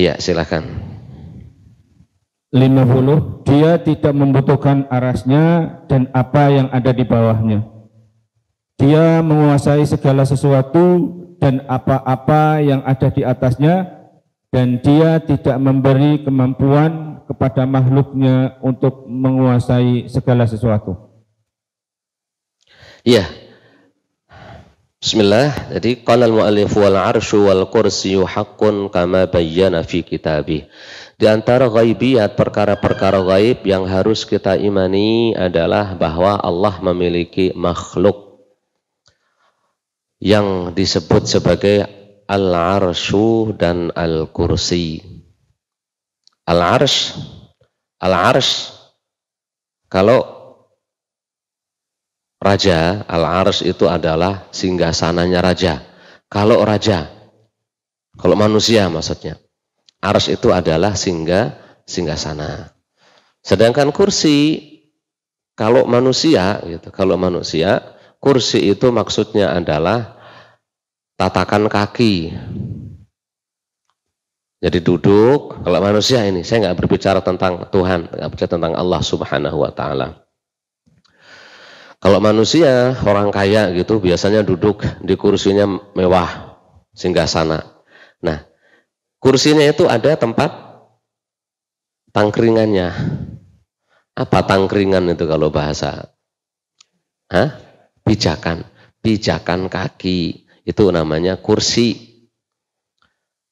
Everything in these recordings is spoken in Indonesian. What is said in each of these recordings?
Ya, silakan. 50 dia tidak membutuhkan arasnya dan apa yang ada di bawahnya. Dia menguasai segala sesuatu dan apa-apa yang ada di atasnya dan dia tidak memberi kemampuan kepada makhluknya untuk menguasai segala sesuatu. Iya, Bismillah. Jadi qala al-mu'allif wal arsyu wal kursiyyu haqqun kama bayyana fi kitabi. Di antara ghaibiyat perkara-perkara gaib yang harus kita imani adalah bahwa Allah memiliki makhluk yang disebut sebagai al-arsyu dan al-kursi. Al-arsh al-arsh kalau raja, al-ars itu adalah singgah sananya raja. Kalau raja, kalau manusia maksudnya, ars itu adalah singgah singgah sana. Sedangkan kursi, kalau manusia, gitu, kalau manusia, kursi itu maksudnya adalah tatakan kaki. Jadi duduk, kalau manusia ini, saya nggak berbicara tentang Tuhan, nggak berbicara tentang Allah Subhanahu Wa Taala. Kalau manusia, orang kaya gitu, biasanya duduk di kursinya mewah, singgah sana. Nah, kursinya itu ada tempat tangkringannya. Apa tangkringan itu kalau bahasa? Hah? Pijakan. Pijakan kaki. Itu namanya kursi.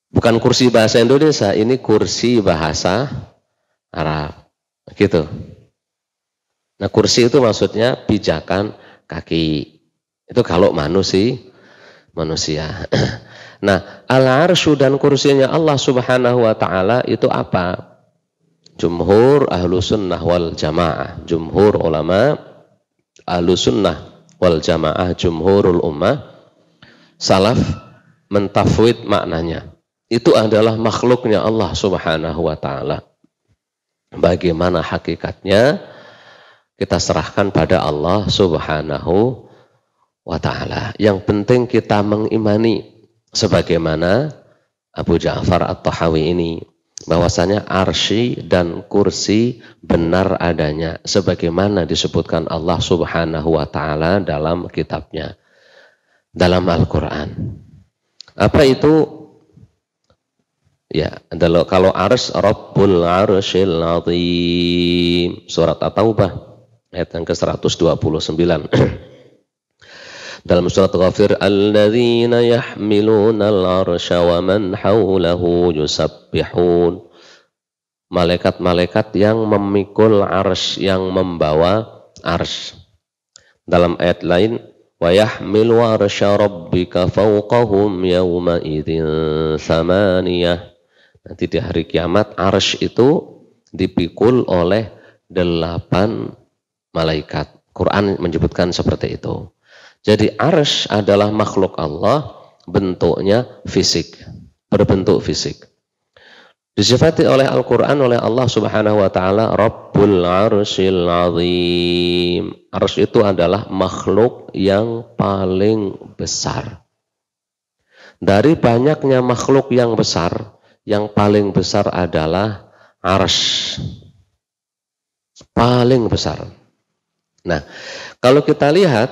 Bukan kursi bahasa Indonesia, ini kursi bahasa Arab. Gitu. Nah kursi itu maksudnya pijakan kaki. Itu kalau manusia, manusia. Nah, al-arsyu dan kursinya Allah Subhanahu wa taala itu apa? Jumhur ahlu sunnah wal jamaah. Jumhur ulama ahlu sunnah wal jamaah. Jumhurul ummah. Salaf mentafwid maknanya. Itu adalah makhluknya Allah subhanahu wa ta'ala. Bagaimana hakikatnya? kita serahkan pada Allah Subhanahu wa taala. Yang penting kita mengimani sebagaimana Abu Ja'far At-Tahawi ini bahwasanya arsy dan kursi benar adanya sebagaimana disebutkan Allah Subhanahu wa taala dalam kitabnya dalam Al-Qur'an. Apa itu? Ya, kalau arsy Rabbul Arsyil Azim surat At-Taubah Ayat yang ke-129. Dalam surat Ghafir, "Alladzina yahmiluna al-'arsha wa man hawlahu yusabbihun." Malaikat-malaikat yang memikul arsh, yang membawa arsh. Dalam ayat lain, "Wa yahmilu 'arsha rabbika fawqahum yawma idzin samaniyah." Nanti di hari kiamat arsh itu dipikul oleh delapan malaikat. Quran menyebutkan seperti itu. Jadi arsh adalah makhluk Allah bentuknya fisik, berbentuk fisik. Disifati oleh Al-Quran oleh Allah subhanahu wa ta'ala Rabbul arshil azim Arsh itu adalah makhluk yang paling besar Dari banyaknya makhluk yang besar Yang paling besar adalah arsh Paling besar Nah, kalau kita lihat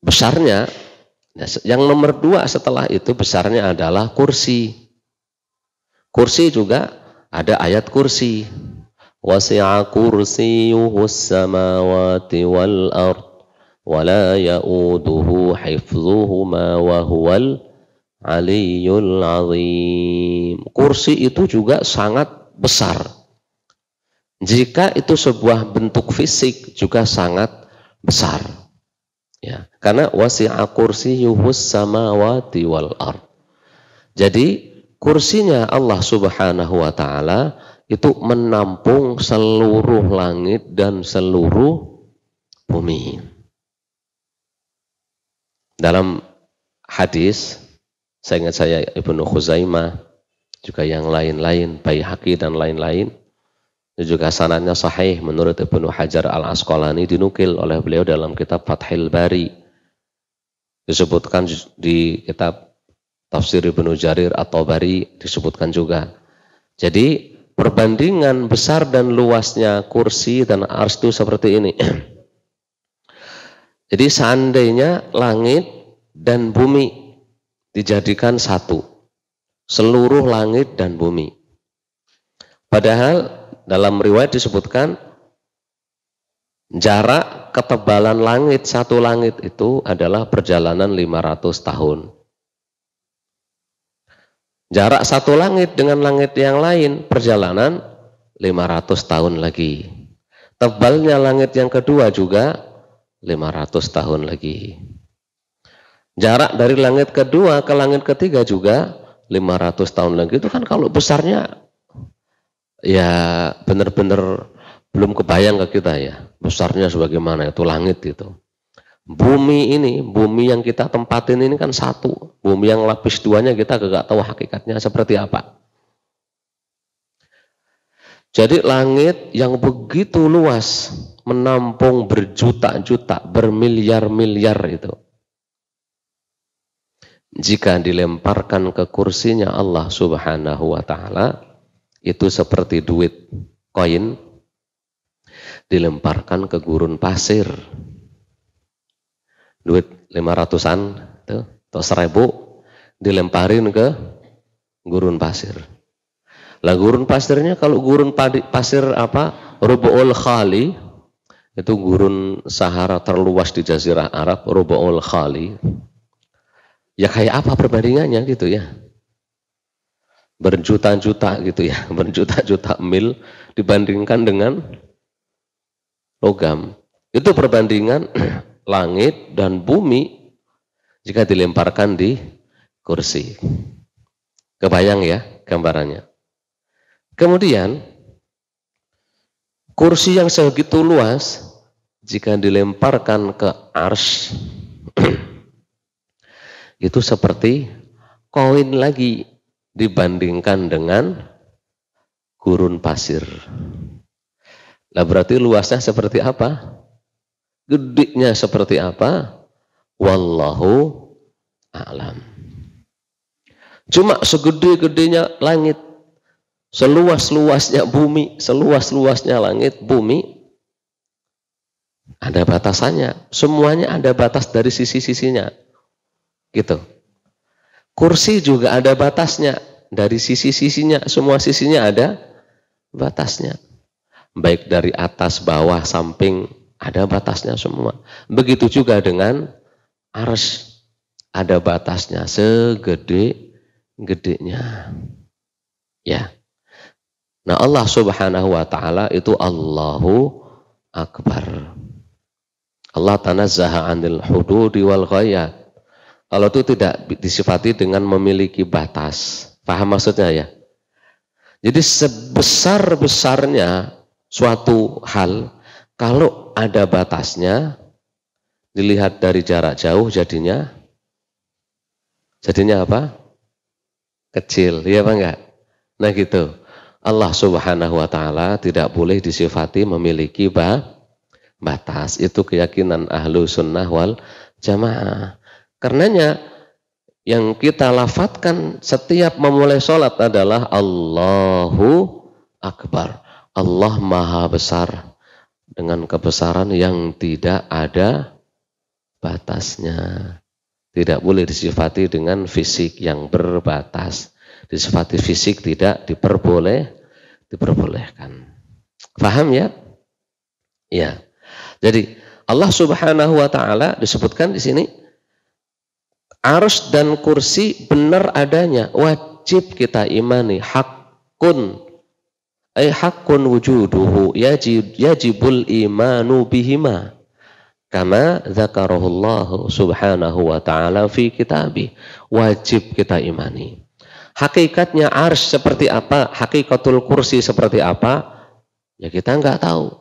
besarnya, ya, yang nomor dua setelah itu besarnya adalah kursi. Kursi juga ada ayat kursi. Wasi'a kursiyuhu samawati wal ard wala ya'uduhu hifzuhuma wa huwal aliyul azim. Kursi itu juga sangat besar jika itu sebuah bentuk fisik juga sangat besar. Ya, karena wasi'a kursiyuhus samawati wal ard. Jadi kursinya Allah Subhanahu wa taala itu menampung seluruh langit dan seluruh bumi. Dalam hadis, saya ingat saya Ibnu Khuzaimah, juga yang lain-lain, Bayi Haki dan lain-lain, dan juga sanadnya sahih menurut Ibnu Hajar Al-Asqalani dinukil oleh beliau dalam kitab Fathil Bari. Disebutkan di kitab Tafsir Ibnu Jarir atau Bari disebutkan juga. Jadi perbandingan besar dan luasnya kursi dan ars itu seperti ini. Jadi seandainya langit dan bumi dijadikan satu. Seluruh langit dan bumi Padahal dalam riwayat disebutkan jarak ketebalan langit satu langit itu adalah perjalanan 500 tahun. Jarak satu langit dengan langit yang lain perjalanan 500 tahun lagi. Tebalnya langit yang kedua juga 500 tahun lagi. Jarak dari langit kedua ke langit ketiga juga 500 tahun lagi itu kan kalau besarnya ya benar-benar belum kebayang ke kita ya besarnya sebagaimana itu langit itu bumi ini bumi yang kita tempatin ini kan satu bumi yang lapis duanya kita gak tahu hakikatnya seperti apa jadi langit yang begitu luas menampung berjuta-juta bermiliar-miliar itu jika dilemparkan ke kursinya Allah subhanahu wa ta'ala itu seperti duit koin dilemparkan ke gurun pasir. Duit lima ratusan tuh, atau seribu dilemparin ke gurun pasir. Lah gurun pasirnya kalau gurun pasir apa? Rubu'ul Khali itu gurun Sahara terluas di jazirah Arab, Rubu'ul Khali. Ya kayak apa perbandingannya gitu ya? berjuta-juta gitu ya, berjuta-juta mil dibandingkan dengan logam. Itu perbandingan langit dan bumi jika dilemparkan di kursi. Kebayang ya gambarannya. Kemudian kursi yang segitu luas jika dilemparkan ke ars itu seperti koin lagi dibandingkan dengan gurun pasir. Nah berarti luasnya seperti apa? Gedenya seperti apa? Wallahu alam. Cuma segede-gedenya langit, seluas-luasnya bumi, seluas-luasnya langit, bumi, ada batasannya. Semuanya ada batas dari sisi-sisinya. Gitu. Kursi juga ada batasnya. Dari sisi-sisinya, semua sisinya ada batasnya. Baik dari atas, bawah, samping, ada batasnya semua. Begitu juga dengan ars. Ada batasnya segede-gedenya. Ya. Nah Allah subhanahu wa ta'ala itu Allahu Akbar. Allah tanazzaha anil hududi wal ghayat. Kalau itu tidak disifati dengan memiliki batas. Paham maksudnya ya? Jadi sebesar-besarnya suatu hal, kalau ada batasnya, dilihat dari jarak jauh jadinya, jadinya apa? Kecil, iya apa enggak? Nah gitu. Allah subhanahu wa ta'ala tidak boleh disifati memiliki batas. Itu keyakinan ahlu sunnah wal jamaah. Karenanya yang kita lafadkan setiap memulai sholat adalah Allahu Akbar. Allah Maha Besar dengan kebesaran yang tidak ada batasnya. Tidak boleh disifati dengan fisik yang berbatas. Disifati fisik tidak diperboleh, diperbolehkan. Faham ya? Ya. Jadi Allah Subhanahu wa taala disebutkan di sini Arus dan kursi benar adanya, wajib kita imani, hakun. Ay hakun wujuduhu, yajib, yajibul imanu bihima. Kama zakarullah subhanahu wa ta'ala fi kitabi. Wajib kita imani. Hakikatnya arsh seperti apa? Hakikatul kursi seperti apa? Ya kita nggak tahu.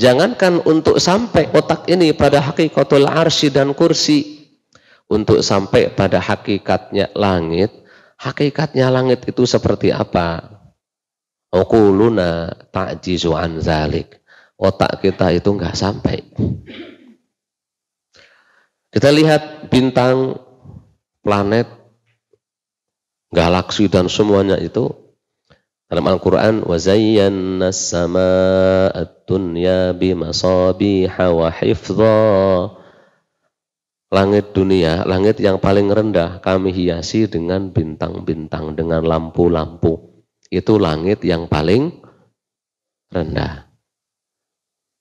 Jangankan untuk sampai otak ini pada hakikatul arsi dan kursi, untuk sampai pada hakikatnya langit, hakikatnya langit itu seperti apa? Okuluna takjizu an zalik. Otak kita itu nggak sampai. Kita lihat bintang, planet, galaksi dan semuanya itu dalam Al-Quran وَزَيَّنَّ السَّمَاءَ الدُّنْيَا بِمَصَابِيحَ وَحِفْظًا langit dunia, langit yang paling rendah kami hiasi dengan bintang-bintang, dengan lampu-lampu. Itu langit yang paling rendah.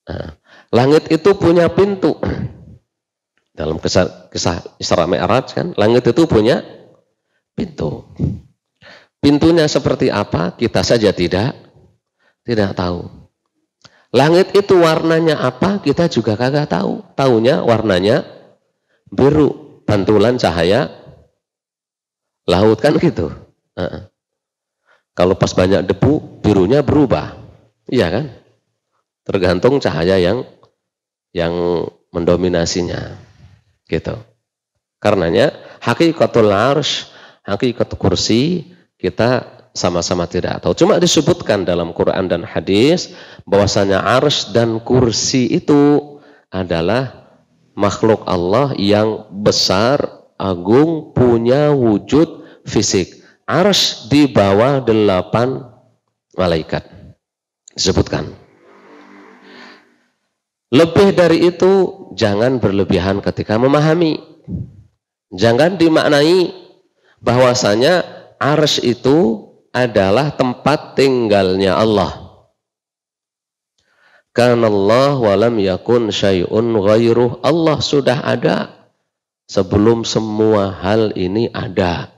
Nah, langit itu punya pintu. Dalam kisah, kisah Isra Mi'raj kan, langit itu punya pintu. Pintunya seperti apa kita saja tidak tidak tahu. Langit itu warnanya apa kita juga kagak tahu. Tahunya warnanya biru pantulan cahaya laut kan gitu uh-uh. kalau pas banyak debu birunya berubah iya kan tergantung cahaya yang yang mendominasinya gitu karenanya hakikatul arsh hakikat kursi kita sama-sama tidak tahu. Cuma disebutkan dalam Quran dan hadis bahwasanya arsh dan kursi itu adalah makhluk Allah yang besar, agung, punya wujud fisik. Arsh di bawah delapan malaikat. Disebutkan. Lebih dari itu, jangan berlebihan ketika memahami. Jangan dimaknai bahwasanya arsh itu adalah tempat tinggalnya Allah. Karena Allah walam yakun syai'un ghairuh. Allah sudah ada sebelum semua hal ini ada.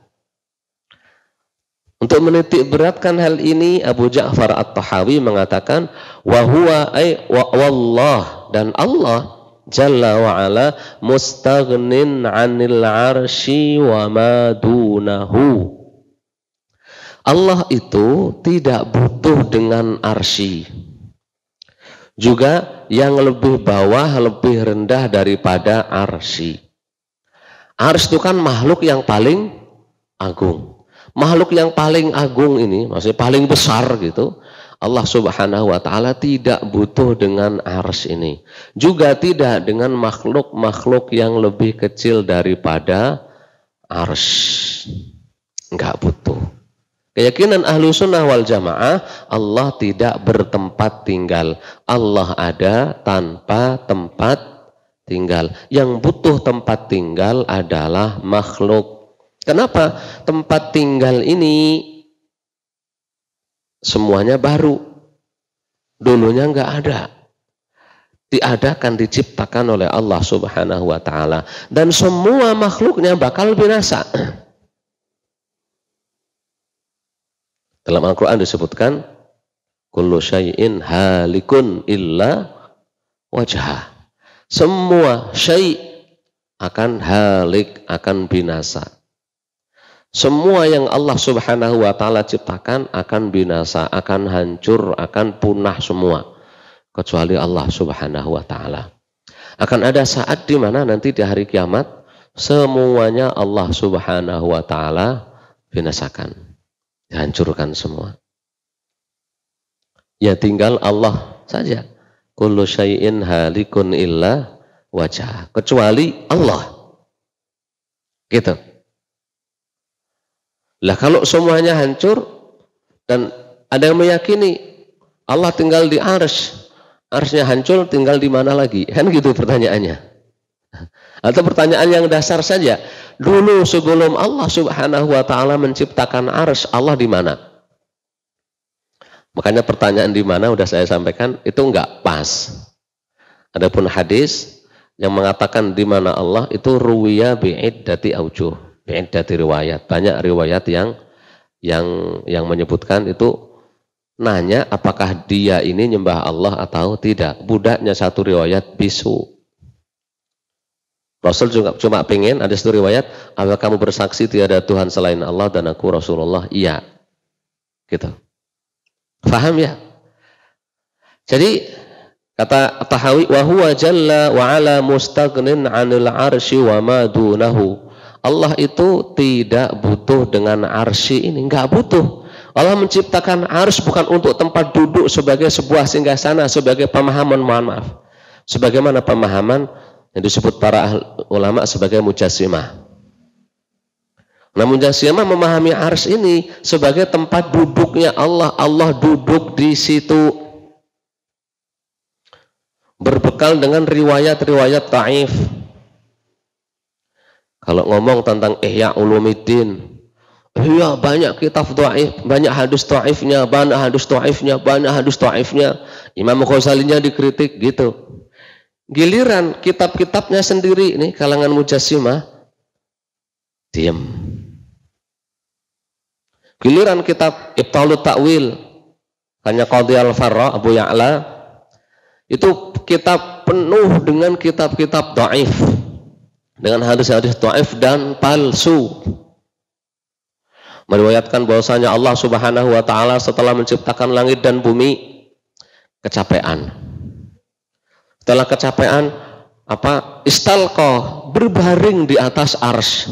Untuk menitik beratkan hal ini Abu Ja'far At-Tahawi mengatakan wa huwa ay wa wallah dan Allah jalla wa ala mustaghnin 'anil 'arsyi wa ma dunahu. Allah itu tidak butuh dengan arsy juga yang lebih bawah lebih rendah daripada arsi. Ars itu kan makhluk yang paling agung. Makhluk yang paling agung ini, maksudnya paling besar gitu. Allah Subhanahu wa taala tidak butuh dengan ars ini. Juga tidak dengan makhluk-makhluk yang lebih kecil daripada ars. Enggak butuh. Keyakinan ahlu sunnah wal jamaah, Allah tidak bertempat tinggal. Allah ada tanpa tempat tinggal. Yang butuh tempat tinggal adalah makhluk. Kenapa? Tempat tinggal ini semuanya baru. Dulunya nggak ada. Diadakan, diciptakan oleh Allah subhanahu wa ta'ala. Dan semua makhluknya bakal binasa. Dalam Al-Quran disebutkan, Kullu syai'in halikun illa wajah. Semua syai' akan halik, akan binasa. Semua yang Allah subhanahu wa ta'ala ciptakan akan binasa, akan hancur, akan punah semua. Kecuali Allah subhanahu wa ta'ala. Akan ada saat di mana nanti di hari kiamat, semuanya Allah subhanahu wa ta'ala binasakan. Hancurkan semua. Ya tinggal Allah saja. Kullu syai'in halikun illa wajah. Kecuali Allah. Gitu. Lah kalau semuanya hancur dan ada yang meyakini Allah tinggal di ars, arsnya hancur tinggal di mana lagi? Kan gitu pertanyaannya. Atau pertanyaan yang dasar saja. Dulu sebelum Allah Subhanahu wa taala menciptakan ars, Allah di mana? Makanya pertanyaan di mana udah saya sampaikan itu enggak pas. Adapun hadis yang mengatakan di mana Allah itu ruwiya bi'iddati aujuh, bi'iddati riwayat. Banyak riwayat yang yang yang menyebutkan itu nanya apakah dia ini nyembah Allah atau tidak. Budaknya satu riwayat bisu Rasul juga cuma pengen ada satu riwayat, apa kamu bersaksi tiada Tuhan selain Allah dan aku Rasulullah? Iya. Gitu. Faham ya? Jadi kata Tahawi wa huwa jalla wa ala mustaghnin 'anil arsy wa ma dunahu. Allah itu tidak butuh dengan arsy ini, enggak butuh. Allah menciptakan arus bukan untuk tempat duduk sebagai sebuah singgasana, sebagai pemahaman, mohon maaf. Sebagaimana pemahaman yang disebut para ulama sebagai mujasimah. Nah mujasimah memahami ars ini sebagai tempat duduknya Allah. Allah duduk di situ. Berbekal dengan riwayat-riwayat ta'if. Kalau ngomong tentang Ihya Ulumiddin, Iya banyak kitab ta'if, banyak hadis ta'ifnya, banyak hadis ta'ifnya, banyak hadis ta'ifnya. Imam Ghazalinya dikritik gitu. Giliran kitab-kitabnya sendiri ini kalangan mujasimah diam. Giliran kitab Ibtalu Ta'wil hanya Qadhi Al-Farra Abu Ya'la itu kitab penuh dengan kitab-kitab do'aif dengan hadis-hadis do'aif dan palsu meriwayatkan bahwasanya Allah Subhanahu wa taala setelah menciptakan langit dan bumi kecapean setelah kecapean apa istalko berbaring di atas ars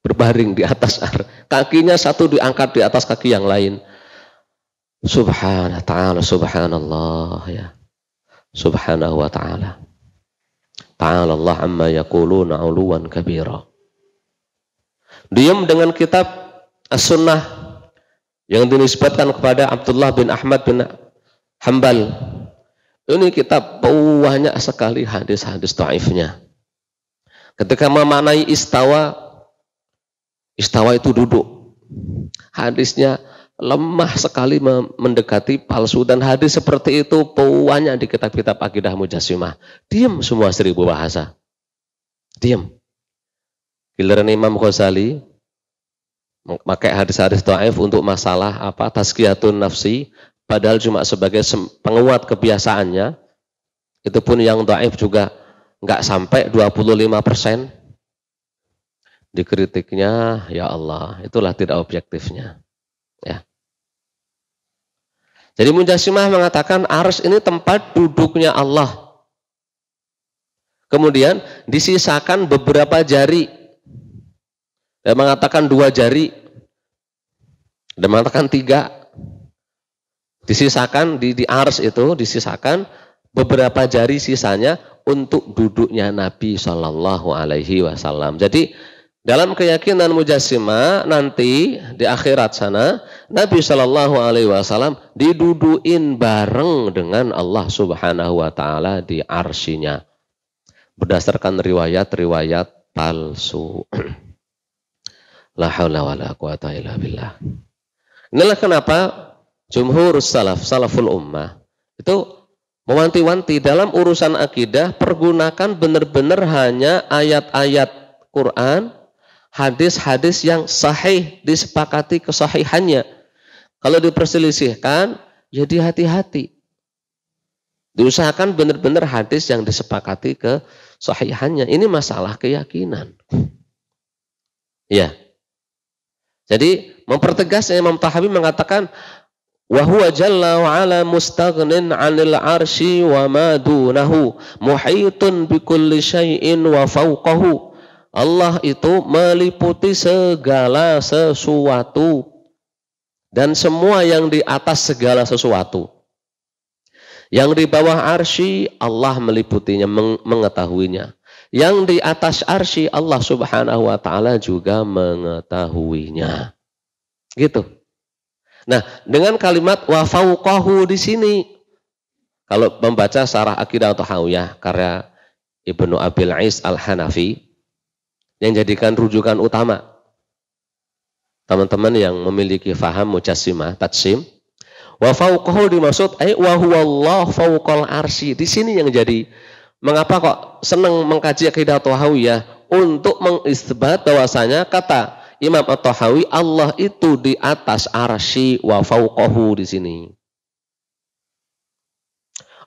berbaring di atas ars kakinya satu diangkat di atas kaki yang lain Subhanallah, ta'ala subhanallah ya subhanahu wa ta'ala ta'ala Allah amma yakuluna uluwan kabira diam dengan kitab as-sunnah yang dinisbatkan kepada Abdullah bin Ahmad bin Hambal ini kitab banyak sekali hadis-hadis taifnya. Ketika memanai istawa, istawa itu duduk. Hadisnya lemah sekali mendekati palsu dan hadis seperti itu banyak di kitab-kitab akidah mujasimah. Diam semua seribu bahasa. Diam. Giliran Imam Ghazali pakai hadis-hadis ta'if untuk masalah apa tazkiyatun nafsi padahal cuma sebagai penguat kebiasaannya, itu pun yang daif juga nggak sampai 25 persen dikritiknya ya Allah itulah tidak objektifnya ya jadi Munjasimah mengatakan Arus ini tempat duduknya Allah kemudian disisakan beberapa jari Dia mengatakan dua jari dan mengatakan tiga Disisakan di, di ars itu disisakan beberapa jari sisanya untuk duduknya Nabi Shallallahu Alaihi Wasallam. Jadi dalam keyakinan mujasima nanti di akhirat sana Nabi Shallallahu Alaihi Wasallam diduduin bareng dengan Allah Subhanahu Wa Taala di arsinya berdasarkan riwayat-riwayat palsu. La haula wala quwata illa billah. Inilah kenapa Jumhur salaf, salaful ummah itu mewanti-wanti dalam urusan akidah pergunakan benar-benar hanya ayat-ayat Quran, hadis-hadis yang sahih disepakati kesahihannya. Kalau diperselisihkan, jadi hati-hati. Diusahakan benar-benar hadis yang disepakati kesahihannya. Ini masalah keyakinan. Ya. Jadi mempertegasnya Imam Tahawi mengatakan Wa huwa jalla wa ala mustaghnin 'anil 'arsyi wa ma dunahu muhitun bi kulli syai'in wa fawqahu. Allah itu meliputi segala sesuatu dan semua yang di atas segala sesuatu. Yang di bawah arsy Allah meliputinya, mengetahuinya. Yang di atas arsy Allah Subhanahu wa taala juga mengetahuinya. Gitu. Nah, dengan kalimat wa fauqahu di sini kalau membaca Sarah Akidah atau Hawiyah karya Ibnu Abil Is Al-Hanafi yang jadikan rujukan utama teman-teman yang memiliki faham mujassimah, tatsim wa fauqahu dimaksud eh wa Allah fauqal arsy di sini yang jadi mengapa kok senang mengkaji akidah atau hawiyah untuk mengisbat bahwasanya kata Imam At-Tahawi Allah itu di atas arsy wa fauqahu di sini.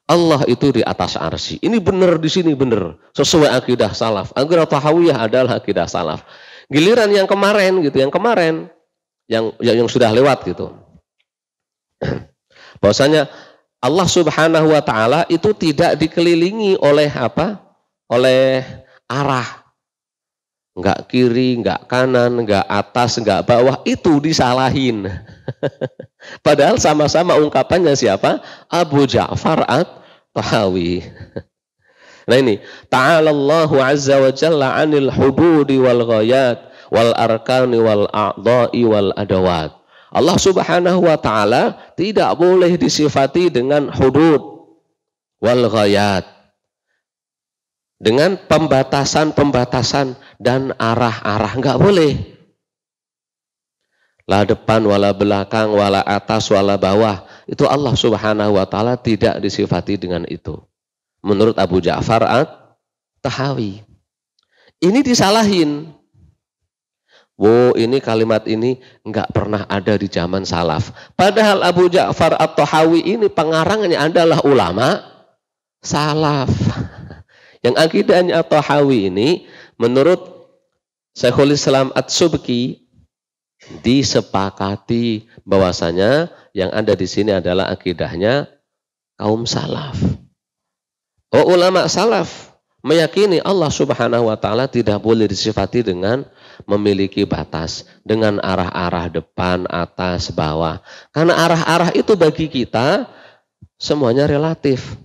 Allah itu di atas arsy. Ini benar di sini benar. Sesuai akidah salaf. Akidah tahawiyah adalah akidah salaf. Giliran yang kemarin gitu, yang kemarin yang yang, yang sudah lewat gitu. Bahwasanya Allah Subhanahu wa taala itu tidak dikelilingi oleh apa? Oleh arah nggak kiri, nggak kanan, nggak atas, nggak bawah, itu disalahin. Padahal sama-sama ungkapannya siapa? Abu Ja'far At-Tahawi. nah ini, Taala Allahu azza wa jalla 'anil hududi wal ghayat wal arkani wal a'dha'i wal adawat. Allah Subhanahu wa taala tidak boleh disifati dengan hudud wal ghayat. Dengan pembatasan-pembatasan dan arah-arah. Enggak boleh. La depan, wala belakang, wala atas, wala bawah. Itu Allah subhanahu wa ta'ala tidak disifati dengan itu. Menurut Abu Ja'far At-Tahawi. Ini disalahin. Wo, ini kalimat ini nggak pernah ada di zaman salaf. Padahal Abu Ja'far At-Tahawi ini pengarangnya adalah ulama salaf. Yang akidahnya At-Tahawi ini menurut Syekhul Islam At-Subki disepakati bahwasanya yang ada di sini adalah akidahnya kaum salaf. Oh, ulama salaf meyakini Allah Subhanahu wa taala tidak boleh disifati dengan memiliki batas dengan arah-arah depan, atas, bawah. Karena arah-arah itu bagi kita semuanya relatif.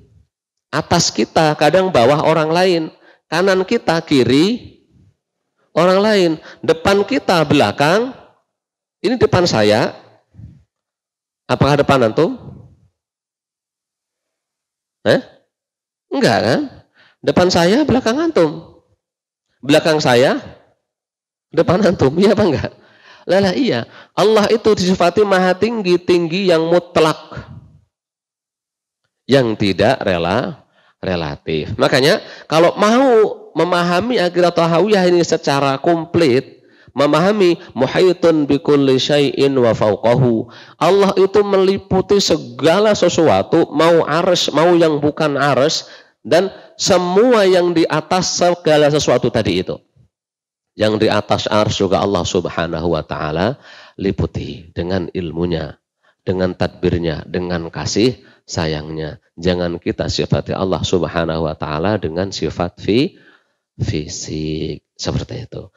Atas kita kadang bawah orang lain, kanan kita kiri orang lain. Depan kita belakang, ini depan saya. Apakah depan antum? Eh? Enggak kan? Depan saya, belakang antum. Belakang saya, depan antum. Iya apa enggak? Lelah iya. Allah itu disifati maha tinggi, tinggi yang mutlak. Yang tidak rela, relatif. Makanya kalau mau memahami akidah tahawiyah ini secara komplit, memahami muhaitun kulli syai'in wa fauqahu. Allah itu meliputi segala sesuatu, mau arsy, mau yang bukan arsy dan semua yang di atas segala sesuatu tadi itu. Yang di atas arsy juga Allah Subhanahu wa taala liputi dengan ilmunya, dengan tadbirnya, dengan kasih sayangnya. Jangan kita sifati Allah Subhanahu wa taala dengan sifat fi fisik seperti itu.